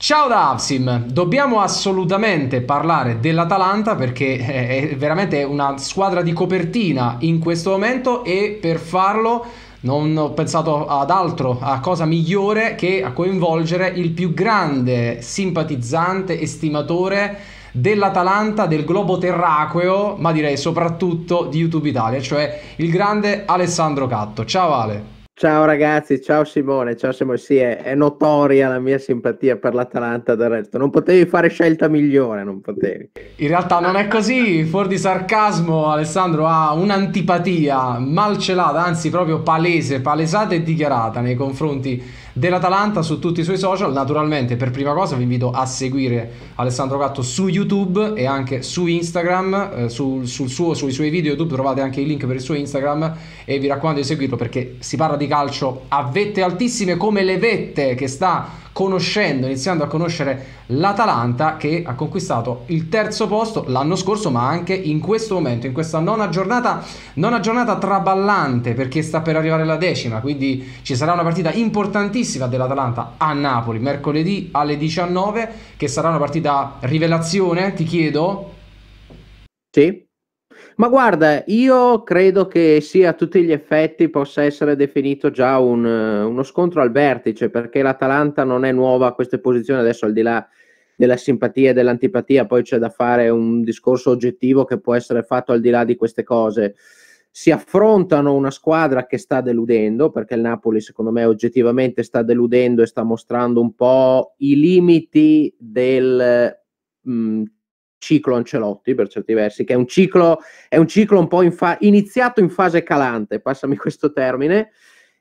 Ciao da Avsim, dobbiamo assolutamente parlare dell'Atalanta perché eh, è veramente una squadra di copertina in questo momento e per farlo non ho pensato ad altro, a cosa migliore che a coinvolgere il più grande simpatizzante, estimatore dell'Atalanta, del globo terraqueo, ma direi soprattutto di YouTube Italia, cioè il grande Alessandro Catto. Ciao Ale. Ciao ragazzi, ciao Simone, ciao Simone. Sì, è, è, notoria la mia simpatia per l'Atalanta del resto. Non potevi fare scelta migliore, non potevi. In realtà non è così, fuori di sarcasmo Alessandro ha un'antipatia malcelata, anzi proprio palese, palesata e dichiarata nei confronti dell'Atalanta su tutti i suoi social. Naturalmente, per prima cosa, vi invito a seguire Alessandro Gatto su YouTube e anche su Instagram. Eh, sul, sul suo, sui suoi video YouTube trovate anche il link per il suo Instagram. E vi raccomando di seguirlo perché si parla di calcio a vette altissime come le vette che sta conoscendo, iniziando a conoscere l'Atalanta che ha conquistato il terzo posto l'anno scorso, ma anche in questo momento, in questa nona giornata, nona giornata traballante perché sta per arrivare la decima, quindi ci sarà una partita importantissima dell'Atalanta a Napoli mercoledì alle 19 che sarà una partita rivelazione, ti chiedo. Sì. Ma guarda, io credo che sia a tutti gli effetti possa essere definito già un, eh, uno scontro al vertice, perché l'Atalanta non è nuova a queste posizioni, adesso al di là della simpatia e dell'antipatia, poi c'è da fare un discorso oggettivo che può essere fatto al di là di queste cose. Si affrontano una squadra che sta deludendo, perché il Napoli secondo me oggettivamente sta deludendo e sta mostrando un po' i limiti del mh, mm, ciclo Ancelotti per certi versi, che è un ciclo, è un, ciclo un po' in fa- iniziato in fase calante, passami questo termine,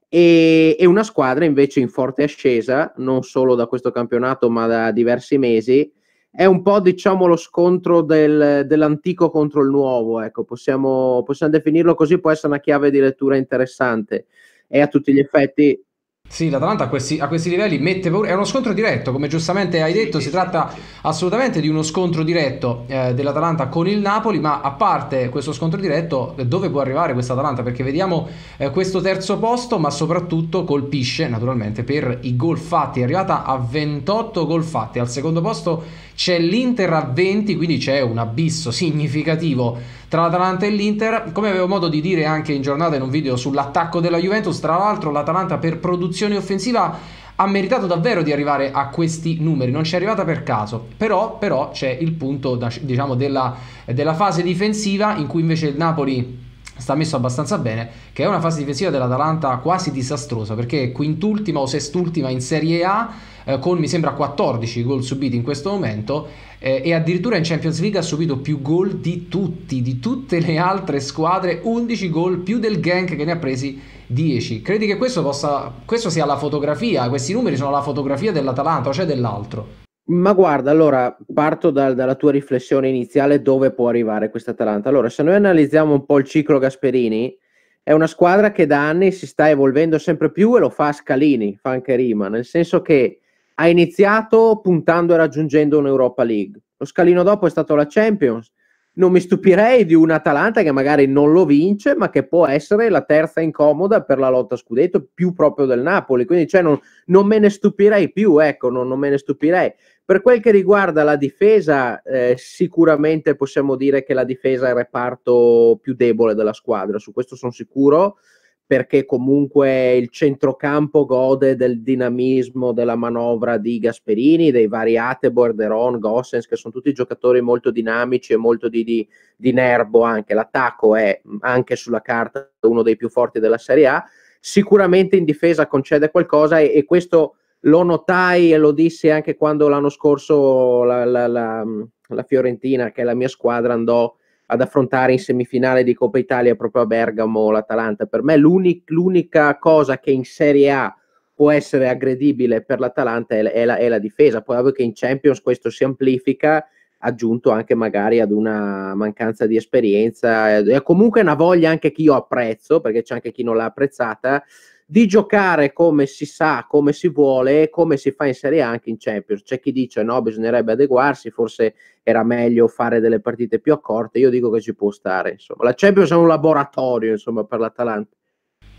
e, e una squadra invece in forte ascesa, non solo da questo campionato ma da diversi mesi, è un po' diciamo lo scontro del, dell'antico contro il nuovo, ecco, possiamo, possiamo definirlo così, può essere una chiave di lettura interessante. E a tutti gli effetti sì, l'Atalanta a questi, a questi, livelli mette paura. È uno scontro diretto, come giustamente hai detto, si tratta assolutamente di uno scontro diretto eh, dell'Atalanta con il Napoli, ma a parte questo scontro diretto, dove può arrivare questa Atalanta? Perché vediamo eh, questo terzo posto, ma soprattutto colpisce naturalmente per i gol fatti, è arrivata a 28 gol fatti. Al secondo posto c'è l'Inter a 20, quindi c'è un abisso significativo tra l'Atalanta e l'Inter. Come avevo modo di dire anche in giornata in un video sull'attacco della Juventus, tra l'altro l'Atalanta per produzione offensiva ha meritato davvero di arrivare a questi numeri, non ci è arrivata per caso, però, però c'è il punto diciamo, della, della fase difensiva in cui invece il Napoli sta messo abbastanza bene, che è una fase difensiva dell'Atalanta quasi disastrosa perché è quintultima o sestultima in Serie A eh, con mi sembra 14 gol subiti in questo momento eh, e addirittura in Champions League ha subito più gol di tutti, di tutte le altre squadre, 11 gol più del Gank che ne ha presi 10. Credi che questo, possa, questo sia la fotografia, questi numeri sono la fotografia dell'Atalanta, cioè dell'altro? Ma guarda, allora parto dal, dalla tua riflessione iniziale dove può arrivare questa Atalanta. Allora, se noi analizziamo un po' il ciclo Gasperini, è una squadra che da anni si sta evolvendo sempre più e lo fa a scalini, fa anche rima, nel senso che ha iniziato puntando e raggiungendo un'Europa League. Lo scalino dopo è stato la Champions. Non mi stupirei di un Atalanta che magari non lo vince, ma che può essere la terza incomoda per la lotta a scudetto, più proprio del Napoli. Quindi cioè, non, non me ne stupirei più, ecco, non, non me ne stupirei per quel che riguarda la difesa, eh, sicuramente possiamo dire che la difesa è il reparto più debole della squadra, su questo sono sicuro, perché comunque il centrocampo gode del dinamismo della manovra di Gasperini, dei vari Atebor, Deron, Gossens, che sono tutti giocatori molto dinamici e molto di, di, di nervo anche. L'attacco è anche sulla carta uno dei più forti della Serie A. Sicuramente in difesa concede qualcosa e, e questo lo notai e lo dissi anche quando l'anno scorso la, la, la, mm, la, Fiorentina, che è la mia squadra, andò ad affrontare in semifinale di Coppa Italia proprio a Bergamo l'Atalanta. Per me l'unic, l'unica cosa che in Serie A può essere aggredibile per l'Atalanta è, è, è la, difesa. Poi ovvio che in Champions questo si amplifica, aggiunto anche magari ad una mancanza di esperienza è comunque una voglia anche che io apprezzo, perché c'è anche chi non l'ha apprezzata di giocare come si sa, come si vuole e come si fa in Serie A anche in Champions. C'è chi dice no, bisognerebbe adeguarsi, forse era meglio fare delle partite più accorte. Io dico che ci può stare. Insomma. La Champions è un laboratorio insomma, per l'Atalanta.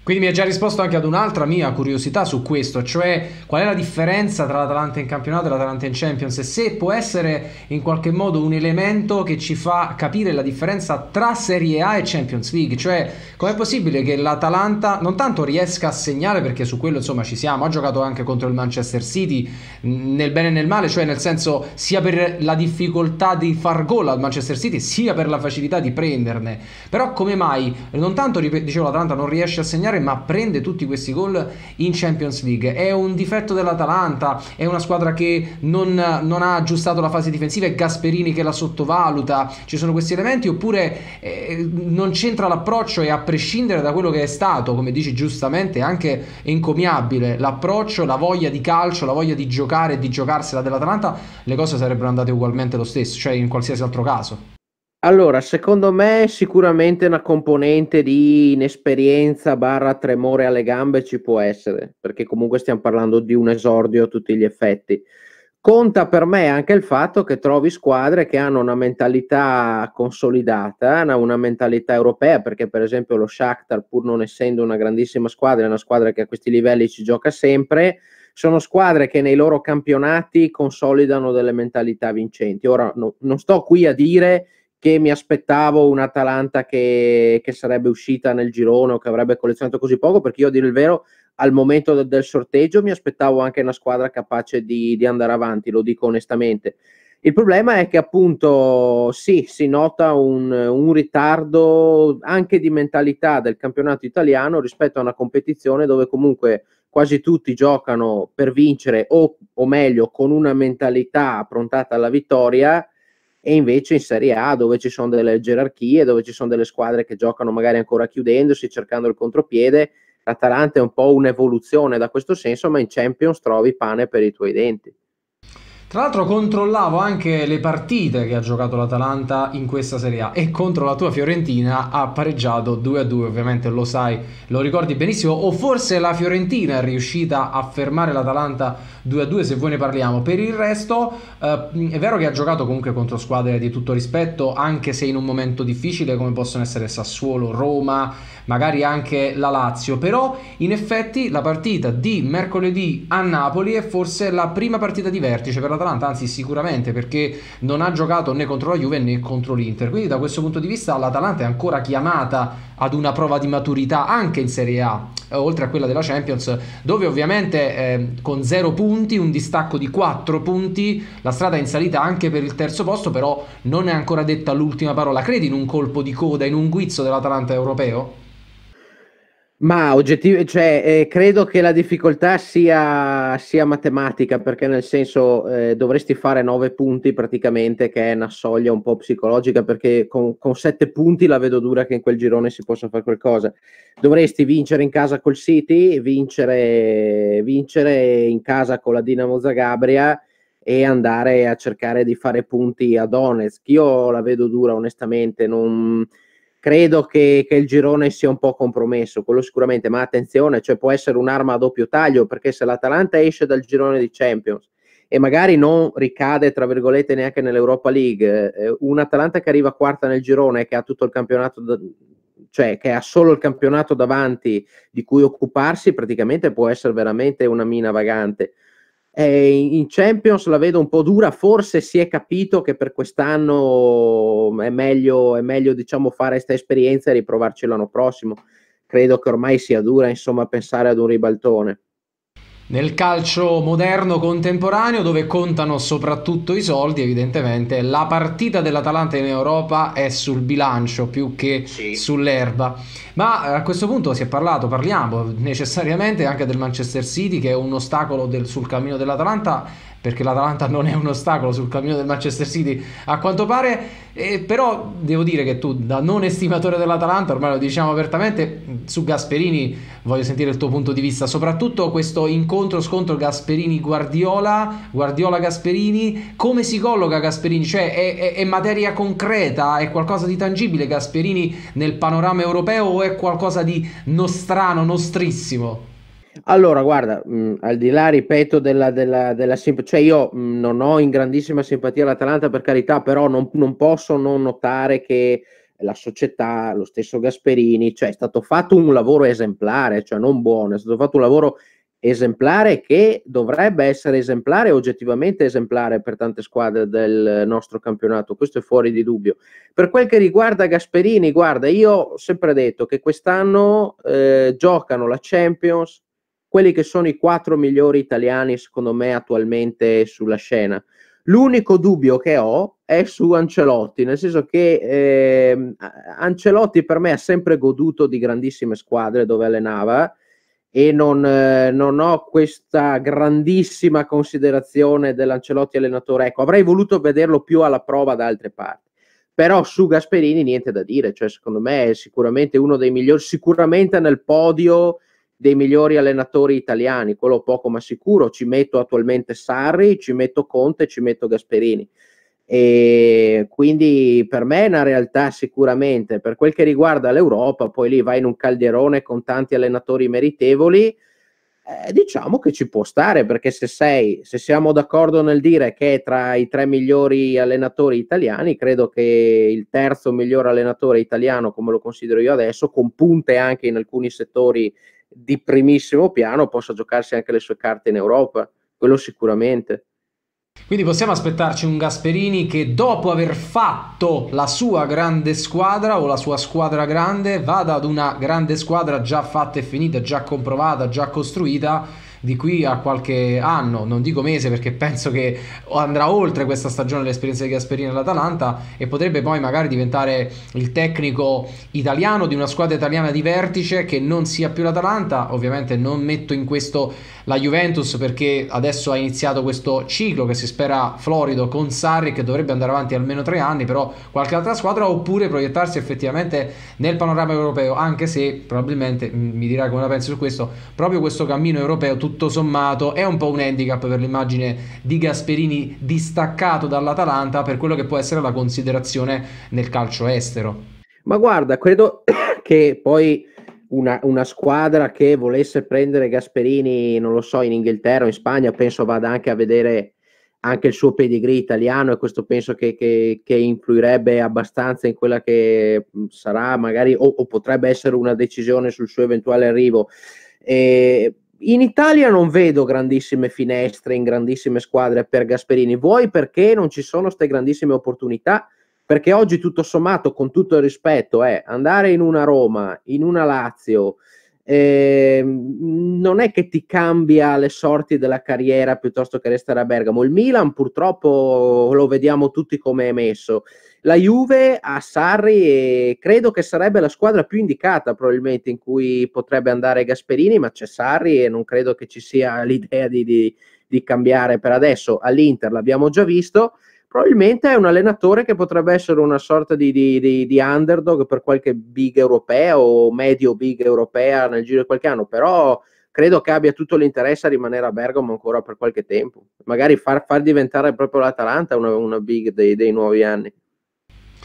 Quindi mi ha già risposto anche ad un'altra mia curiosità su questo, cioè qual è la differenza tra l'Atalanta in campionato e l'Atalanta in Champions e se può essere in qualche modo un elemento che ci fa capire la differenza tra Serie A e Champions League, cioè com'è possibile che l'Atalanta non tanto riesca a segnare perché su quello insomma ci siamo, ha giocato anche contro il Manchester City nel bene e nel male, cioè nel senso sia per la difficoltà di far gol al Manchester City sia per la facilità di prenderne, però come mai non tanto dicevo l'Atalanta non riesce a segnare giocare, ma prende tutti questi gol in Champions League. È un difetto dell'Atalanta, è una squadra che non, non ha aggiustato la fase difensiva, è Gasperini che la sottovaluta, ci sono questi elementi, oppure eh, non c'entra l'approccio e a prescindere da quello che è stato, come dici giustamente, anche encomiabile l'approccio, la voglia di calcio, la voglia di giocare e di giocarsela dell'Atalanta, le cose sarebbero andate ugualmente lo stesso, cioè in qualsiasi altro caso. Allora, secondo me sicuramente una componente di inesperienza barra tremore alle gambe ci può essere, perché comunque stiamo parlando di un esordio a tutti gli effetti. Conta per me anche il fatto che trovi squadre che hanno una mentalità consolidata, una mentalità europea, perché per esempio lo Shakhtar, pur non essendo una grandissima squadra, è una squadra che a questi livelli ci gioca sempre, sono squadre che nei loro campionati consolidano delle mentalità vincenti. Ora no, non sto qui a dire che mi aspettavo un'Atalanta che, che sarebbe uscita nel girone o che avrebbe collezionato così poco, perché io a dire il vero al momento del, del sorteggio mi aspettavo anche una squadra capace di, di, andare avanti, lo dico onestamente. Il problema è che appunto sì, si nota un, un ritardo anche di mentalità del campionato italiano rispetto a una competizione dove comunque quasi tutti giocano per vincere o, o meglio con una mentalità prontata alla vittoria e invece in Serie A dove ci sono delle gerarchie, dove ci sono delle squadre che giocano magari ancora chiudendosi, cercando il contropiede, l'Atalanta è un po' un'evoluzione da questo senso, ma in Champions trovi pane per i tuoi denti. Tra l'altro controllavo anche le partite che ha giocato l'Atalanta in questa Serie A e contro la tua Fiorentina ha pareggiato 2-2, ovviamente lo sai, lo ricordi benissimo, o forse la Fiorentina è riuscita a fermare l'Atalanta 2-2 se voi ne parliamo. Per il resto eh, è vero che ha giocato comunque contro squadre di tutto rispetto, anche se in un momento difficile come possono essere Sassuolo, Roma, magari anche la Lazio, però in effetti la partita di mercoledì a Napoli è forse la prima partita di vertice per la l'Atalanta, anzi sicuramente perché non ha giocato né contro la Juve né contro l'Inter. Quindi da questo punto di vista l'Atalanta è ancora chiamata ad una prova di maturità anche in Serie A, eh, oltre a quella della Champions, dove ovviamente eh, con 0 punti, un distacco di 4 punti, la strada è in salita anche per il terzo posto, però non è ancora detta l'ultima parola. Credi in un colpo di coda, in un guizzo dell'Atalanta europeo? Ma oggettivo, cioè, eh, credo che la difficoltà sia, sia matematica, perché nel senso eh, dovresti fare nove punti praticamente, che è una soglia un po' psicologica, perché con, con 7 punti la vedo dura che in quel girone si possa fare qualcosa. Dovresti vincere in casa col City, vincere, vincere in casa con la Dinamo Zagabria e andare a cercare di fare punti a Donetsk. Io la vedo dura onestamente, non credo che, che, il girone sia un po' compromesso, quello sicuramente, ma attenzione, cioè può essere un'arma a doppio taglio, perché se l'Atalanta esce dal girone di Champions e magari non ricade, tra virgolette, neanche nell'Europa League, eh, un'Atalanta che arriva quarta nel girone, che ha tutto il campionato, da, cioè che ha solo il campionato davanti di cui occuparsi, praticamente può essere veramente una mina vagante. Eh, in Champions la vedo un po' dura, forse si è capito che per quest'anno è meglio, è meglio diciamo, fare questa esperienza e riprovarci l'anno prossimo. Credo che ormai sia dura insomma, pensare ad un ribaltone nel calcio moderno contemporaneo dove contano soprattutto i soldi evidentemente la partita dell'Atalanta in Europa è sul bilancio più che sì. sull'erba ma eh, a questo punto si è parlato parliamo necessariamente anche del Manchester City che è un ostacolo del, sul cammino dell'Atalanta perché l'Atalanta non è un ostacolo sul cammino del Manchester City a quanto pare, eh, però devo dire che tu da non estimatore dell'Atalanta, ormai lo diciamo apertamente, su Gasperini voglio sentire il tuo punto di vista, soprattutto questo incontro scontro Gasperini-Guardiola, Guardiola-Gasperini, come si colloca Gasperini? Cioè è, è, è materia concreta, è qualcosa di tangibile Gasperini nel panorama europeo o è qualcosa di nostrano, nostrissimo? Allora, guarda, mh, mm, al di là, ripeto, della, della, della simp- cioè io mh, mm, non ho in grandissima simpatia l'Atalanta, per carità, però non, non, posso non notare che la società, lo stesso Gasperini, cioè è stato fatto un lavoro esemplare, cioè non buono, è stato fatto un lavoro esemplare che dovrebbe essere esemplare, oggettivamente esemplare per tante squadre del nostro campionato, questo è fuori di dubbio. Per quel che riguarda Gasperini, guarda, io ho sempre detto che quest'anno eh, giocano la Champions, quelli che sono i quattro migliori italiani, secondo me, attualmente sulla scena. L'unico dubbio che ho è su Ancelotti, nel senso che eh, Ancelotti per me ha sempre goduto di grandissime squadre dove allenava e non, eh, non ho questa grandissima considerazione dell'Ancelotti allenatore. Ecco, avrei voluto vederlo più alla prova da altre parti. Però su Gasperini niente da dire, cioè secondo me è sicuramente uno dei migliori, sicuramente nel podio dei migliori allenatori italiani, quello poco ma sicuro, ci metto attualmente Sarri, ci metto Conte, ci metto Gasperini. E quindi per me è una realtà sicuramente, per quel che riguarda l'Europa, poi lì vai in un calderone con tanti allenatori meritevoli, eh, diciamo che ci può stare, perché se sei, se siamo d'accordo nel dire che è tra i tre migliori allenatori italiani, credo che il terzo miglior allenatore italiano, come lo considero io adesso, con punte anche in alcuni settori di primissimo piano possa giocarsi anche le sue carte in Europa, quello sicuramente. Quindi possiamo aspettarci un Gasperini che dopo aver fatto la sua grande squadra o la sua squadra grande vada ad una grande squadra già fatta e finita, già comprovata, già costruita di qui a qualche anno, non dico mese perché penso che andrà oltre questa stagione l'esperienza di Gasperini all'Atalanta e potrebbe poi magari diventare il tecnico italiano di una squadra italiana di vertice che non sia più l'Atalanta, ovviamente non metto in questo la Juventus perché adesso ha iniziato questo ciclo che si spera florido con Sarri che dovrebbe andare avanti almeno tre anni, però qualche altra squadra oppure proiettarsi effettivamente nel panorama europeo, anche se probabilmente mm, mi dirà come la penso su questo, proprio questo cammino europeo tutto tutto sommato è un po' un handicap per l'immagine di Gasperini distaccato dall'Atalanta per quello che può essere la considerazione nel calcio estero. Ma guarda, credo che poi una, una, squadra che volesse prendere Gasperini, non lo so, in Inghilterra o in Spagna, penso vada anche a vedere anche il suo pedigree italiano e questo penso che, che, che influirebbe abbastanza in quella che mm, sarà magari o, o, potrebbe essere una decisione sul suo eventuale arrivo. E in Italia non vedo grandissime finestre in grandissime squadre per Gasperini, vuoi perché non ci sono queste grandissime opportunità? Perché oggi tutto sommato, con tutto il rispetto, è eh, andare in una Roma, in una Lazio, eh, non è che ti cambia le sorti della carriera piuttosto che restare a Bergamo. Il Milan purtroppo lo vediamo tutti come è messo. La Juve a Sarri credo che sarebbe la squadra più indicata probabilmente in cui potrebbe andare Gasperini, ma c'è Sarri e non credo che ci sia l'idea di, di, di cambiare per adesso. All'Inter l'abbiamo già visto probabilmente è un allenatore che potrebbe essere una sorta di, di, di, di underdog per qualche big europea o medio big europea nel giro di qualche anno, però credo che abbia tutto l'interesse a rimanere a Bergamo ancora per qualche tempo, magari far, far diventare proprio l'Atalanta una, una big dei, dei nuovi anni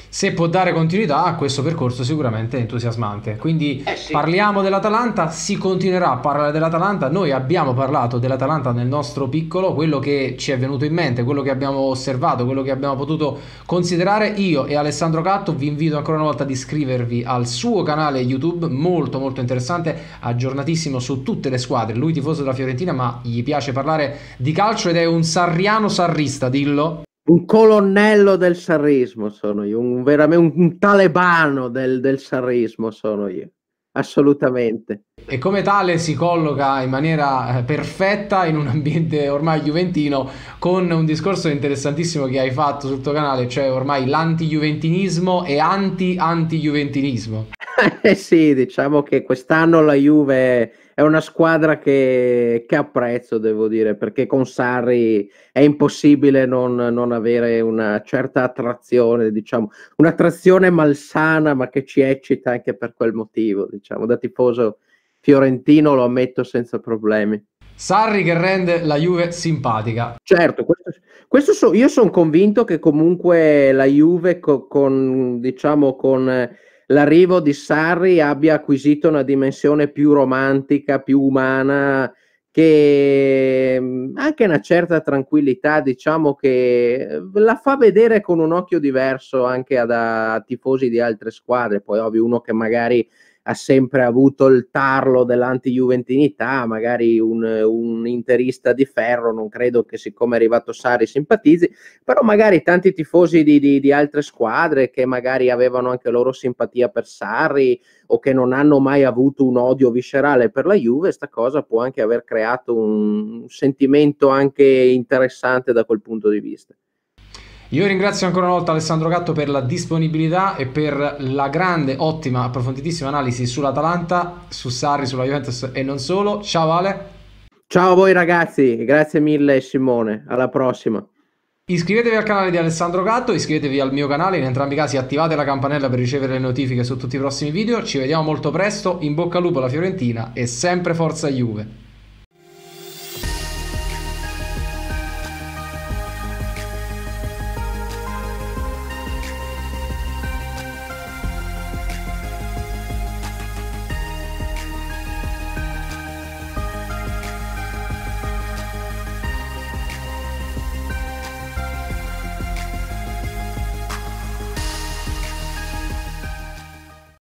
se può dare continuità a questo percorso sicuramente è entusiasmante. Quindi eh sì. parliamo dell'Atalanta, si continuerà a parlare dell'Atalanta, noi abbiamo parlato dell'Atalanta nel nostro piccolo, quello che ci è venuto in mente, quello che abbiamo osservato, quello che abbiamo potuto considerare, io e Alessandro Catto vi invito ancora una volta ad iscrivervi al suo canale YouTube, molto molto interessante, aggiornatissimo su tutte le squadre, lui tifoso della Fiorentina ma gli piace parlare di calcio ed è un sarriano sarrista, dillo un colonnello del sarrismo sono io, un, veramente un talebano del, del sarrismo sono io, assolutamente. E come tale si colloca in maniera eh, perfetta in un ambiente ormai juventino con un discorso interessantissimo che hai fatto sul tuo canale, cioè ormai l'anti-juventinismo e anti-anti-juventinismo. eh sì, diciamo che quest'anno la Juve è una squadra che, che apprezzo, devo dire, perché con Sarri è impossibile non, non avere una certa attrazione, diciamo, un'attrazione malsana, ma che ci eccita anche per quel motivo, diciamo, da tifoso fiorentino lo ammetto senza problemi. Sarri che rende la Juve simpatica. Certo, questo, questo so, io sono convinto che comunque la Juve co, con, diciamo, con l'arrivo di Sarri abbia acquisito una dimensione più romantica, più umana, che mm, anche una certa tranquillità, diciamo che eh, la fa vedere con un occhio diverso anche a, da, a tifosi di altre squadre. Poi ovvio uno che magari ha sempre avuto il tarlo dell'anti-juventinità, magari un, un, interista di ferro, non credo che siccome è arrivato Sari simpatizzi, però magari tanti tifosi di, di, di altre squadre che magari avevano anche loro simpatia per Sarri o che non hanno mai avuto un odio viscerale per la Juve, sta cosa può anche aver creato un sentimento anche interessante da quel punto di vista. Io ringrazio ancora una volta Alessandro Gatto per la disponibilità e per la grande, ottima, approfonditissima analisi sull'Atalanta, su Sarri, sulla Juventus e non solo. Ciao Ale. Ciao a voi ragazzi, grazie mille Simone, alla prossima. Iscrivetevi al canale di Alessandro Gatto, iscrivetevi al mio canale, in entrambi i casi attivate la campanella per ricevere le notifiche su tutti i prossimi video, ci vediamo molto presto, in bocca al lupo alla Fiorentina e sempre forza Juve.